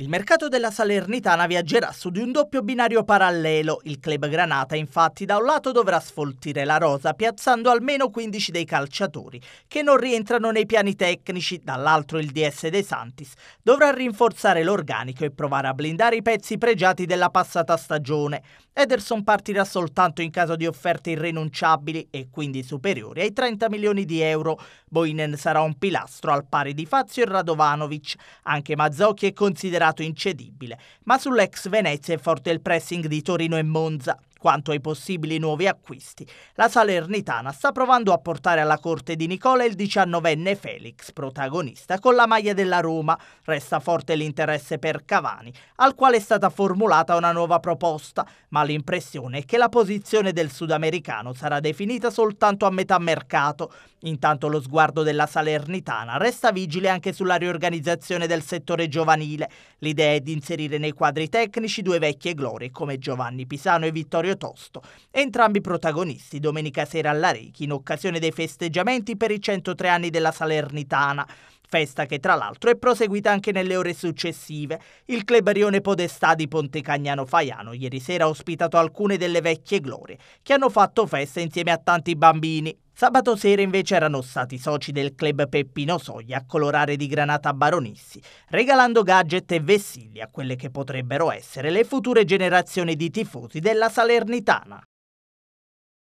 Il mercato della Salernitana viaggerà su di un doppio binario parallelo. Il club Granata infatti da un lato dovrà sfoltire la rosa piazzando almeno 15 dei calciatori che non rientrano nei piani tecnici, dall'altro il DS De Santis dovrà rinforzare l'organico e provare a blindare i pezzi pregiati della passata stagione. Ederson partirà soltanto in caso di offerte irrinunciabili e quindi superiori ai 30 milioni di euro. Boinen sarà un pilastro al pari di Fazio e Radovanovic. Anche Mazzocchi è considerato considerato incedibile, ma sull'ex Venezia è forte il pressing di Torino e Monza. Quanto ai possibili nuovi acquisti, la Salernitana sta provando a portare alla corte di Nicola il 19enne Felix, protagonista con la maglia della Roma. Resta forte l'interesse per Cavani, al quale è stata formulata una nuova proposta, ma l'impressione è che la posizione del sudamericano sarà definita soltanto a metà mercato. Intanto lo sguardo della Salernitana resta vigile anche sulla riorganizzazione del settore giovanile. L'idea è di inserire nei quadri tecnici due vecchie glorie come Giovanni Pisano e Vittorio Vittorio Tosto, entrambi protagonisti domenica sera alla Rechi in occasione dei festeggiamenti per i 103 anni della Salernitana festa che tra l'altro è proseguita anche nelle ore successive. Il club Rione Podestà di Pontecagnano Faiano ieri sera ha ospitato alcune delle vecchie glorie che hanno fatto festa insieme a tanti bambini. Sabato sera invece erano stati i soci del club Peppino Soglia a colorare di granata Baronissi, regalando gadget e vessilli a quelle che potrebbero essere le future generazioni di tifosi della Salernitana.